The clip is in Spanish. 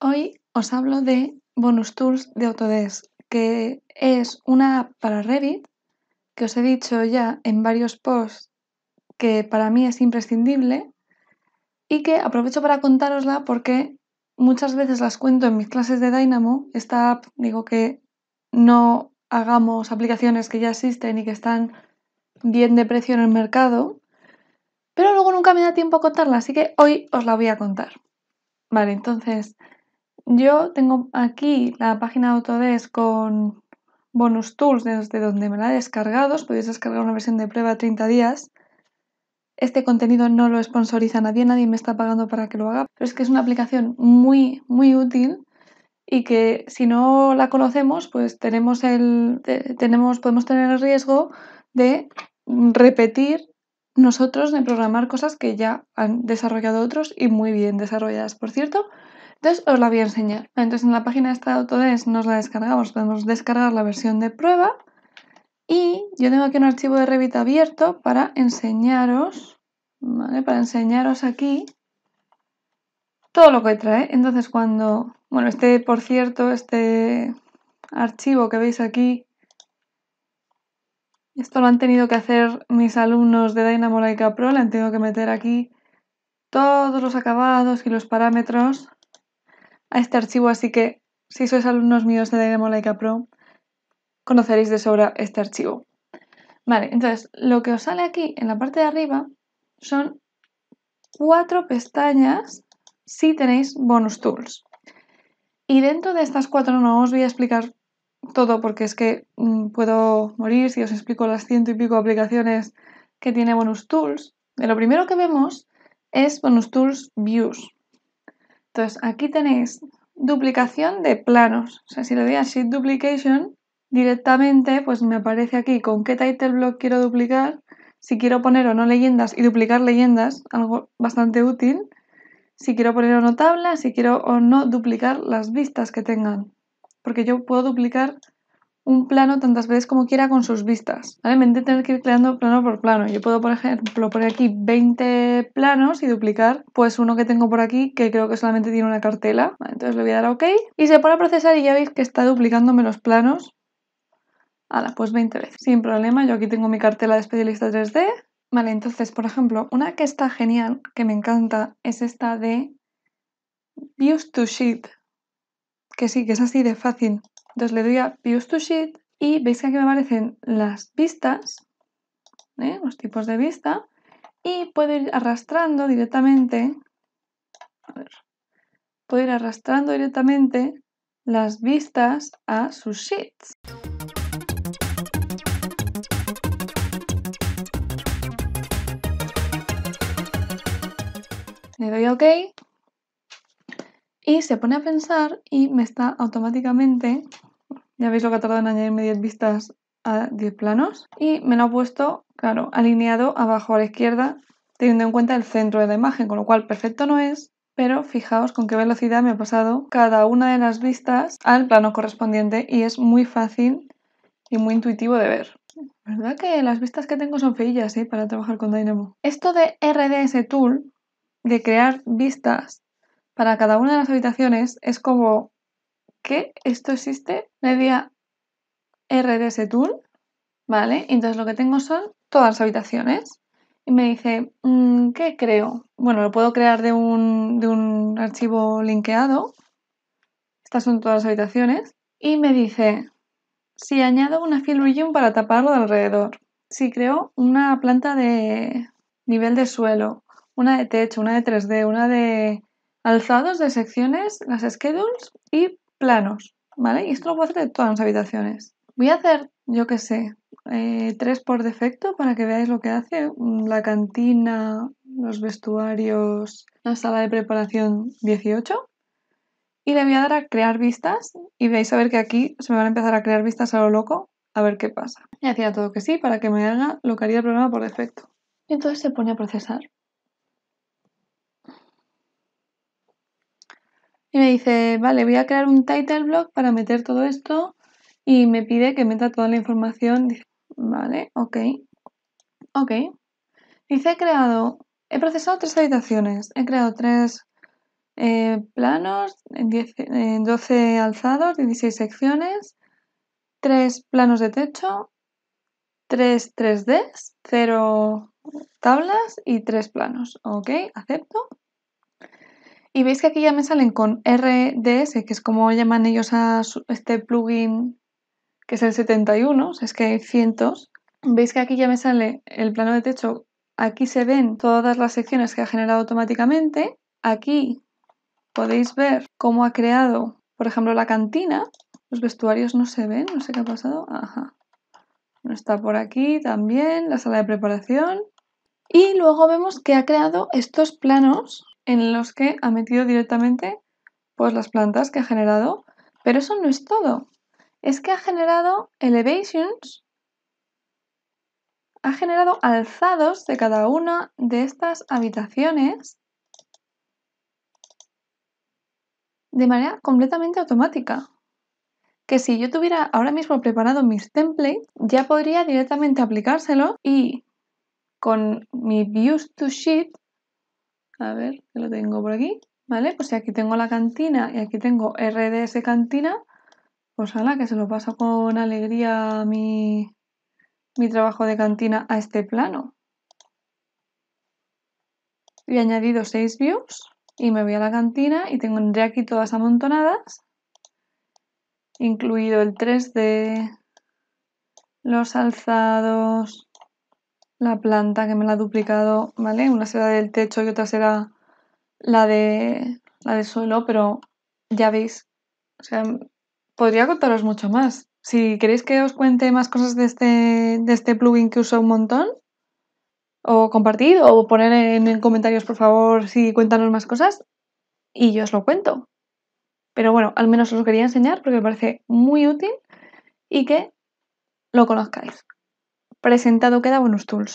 Hoy os hablo de Bonus Tools de Autodesk, que es una app para Revit que os he dicho ya en varios posts que para mí es imprescindible y que aprovecho para contárosla porque muchas veces las cuento en mis clases de Dynamo. Esta app digo que no hagamos aplicaciones que ya existen y que están bien de precio en el mercado, pero luego nunca me da tiempo a contarla, así que hoy os la voy a contar. Vale, entonces yo tengo aquí la página de Autodesk con bonus tools desde donde me la he descargado. Os podéis descargar una versión de prueba de 30 días. Este contenido no lo sponsoriza nadie, nadie me está pagando para que lo haga, pero es que es una aplicación muy, muy útil y que si no la conocemos, pues tenemos el, tenemos, podemos tener el riesgo de repetir nosotros, de programar cosas que ya han desarrollado otros y muy bien desarrolladas, por cierto, entonces os la voy a enseñar. Entonces en la página de esta de Autodesk nos la descargamos, podemos descargar la versión de prueba y yo tengo aquí un archivo de Revit abierto para enseñaros, Para enseñaros aquí todo lo que trae. Entonces cuando, bueno, este por cierto, este archivo que veis aquí, esto lo han tenido que hacer mis alumnos de Leica Pro, le han tenido que meter aquí todos los acabados y los parámetros a este archivo, así que si sois alumnos míos de Dynamo Pro, conoceréis de sobra este archivo. Vale, entonces lo que os sale aquí en la parte de arriba son cuatro pestañas si tenéis bonus tools. Y dentro de estas cuatro no os voy a explicar todo porque es que mm, puedo morir si os explico las ciento y pico aplicaciones que tiene bonus tools. Lo primero que vemos es bonus tools views. Entonces, aquí tenéis duplicación de planos. O sea, si le doy a Sheet Duplication, directamente pues me aparece aquí con qué title block quiero duplicar, si quiero poner o no leyendas y duplicar leyendas, algo bastante útil, si quiero poner o no tablas, si quiero o no duplicar las vistas que tengan, porque yo puedo duplicar un plano tantas veces como quiera con sus vistas. ¿vale? tener que ir creando plano por plano. Yo puedo, por ejemplo, poner aquí 20 planos y duplicar pues uno que tengo por aquí que creo que solamente tiene una cartela. ¿vale? Entonces le voy a dar a OK y se pone a procesar y ya veis que está duplicándome los planos. hala, pues 20 veces. Sin problema, yo aquí tengo mi cartela de especialista 3D. Vale, entonces, por ejemplo, una que está genial, que me encanta, es esta de Views to Sheet. Que sí, que es así de fácil. Entonces le doy a Views to Sheet y veis que aquí me aparecen las vistas, ¿eh? los tipos de vista, y puedo ir arrastrando directamente, a puedo ir arrastrando directamente las vistas a sus sheets. Le doy a OK y se pone a pensar y me está automáticamente ya veis lo que ha tardado en añadirme 10 vistas a 10 planos. Y me lo ha puesto, claro, alineado abajo a la izquierda, teniendo en cuenta el centro de la imagen, con lo cual perfecto no es, pero fijaos con qué velocidad me ha pasado cada una de las vistas al plano correspondiente y es muy fácil y muy intuitivo de ver. verdad que las vistas que tengo son feillas ¿eh? para trabajar con Dynamo. Esto de RDS Tool, de crear vistas para cada una de las habitaciones, es como que ¿Esto existe? media RDS Tool, ¿vale? Entonces lo que tengo son todas las habitaciones. Y me dice, mm, ¿qué creo? Bueno, lo puedo crear de un, archivo linkeado. Estas son todas las habitaciones. Y me dice, si añado una fill region para taparlo de alrededor. Si creo una planta de nivel de suelo, una de techo, una de 3D, una de alzados de secciones, las schedules y planos, ¿vale? Y esto lo puedo hacer de todas las habitaciones. Voy a hacer, yo qué sé, eh, tres por defecto para que veáis lo que hace. Mm, la cantina, los vestuarios, la sala de preparación 18. Y le voy a dar a crear vistas y veis a ver que aquí se me van a empezar a crear vistas a lo loco, a ver qué pasa. Y hacía todo que sí para que me haga lo que haría el programa por defecto. Y entonces se pone a procesar. Y me dice, vale, voy a crear un title block para meter todo esto y me pide que meta toda la información. vale, ok, ok. Dice, he creado, he procesado tres habitaciones, he creado tres eh, planos, en 12 eh, alzados, 16 secciones, tres planos de techo, tres 3Ds, cero tablas y tres planos. Ok, acepto. Y veis que aquí ya me salen con RDS, que es como llaman ellos a este plugin, que es el 71, es que hay cientos. Veis que aquí ya me sale el plano de techo. Aquí se ven todas las secciones que ha generado automáticamente. Aquí podéis ver cómo ha creado, por ejemplo, la cantina. Los vestuarios no se ven, no sé qué ha pasado. Ajá. Está por aquí también, la sala de preparación. Y luego vemos que ha creado estos planos en los que ha metido directamente pues, las plantas que ha generado. Pero eso no es todo. Es que ha generado elevations, ha generado alzados de cada una de estas habitaciones de manera completamente automática. Que si yo tuviera ahora mismo preparado mis templates, ya podría directamente aplicárselo y con mi views to sheet a ver, que lo tengo por aquí. ¿Vale? Pues si aquí tengo la cantina y aquí tengo RDS cantina, pues ala, que se lo paso con alegría mi, mi trabajo de cantina a este plano. Y he añadido 6 views y me voy a la cantina y tendré aquí todas amontonadas, incluido el 3D, los alzados, la planta que me la ha duplicado, ¿vale? Una será del techo y otra será la de la del suelo, pero ya veis, o sea, podría contaros mucho más. Si queréis que os cuente más cosas de este, de este plugin que uso un montón, o compartid, o poner en, en comentarios, por favor, si cuéntanos más cosas, y yo os lo cuento. Pero bueno, al menos os lo quería enseñar porque me parece muy útil y que lo conozcáis presentado queda Bonus Tools.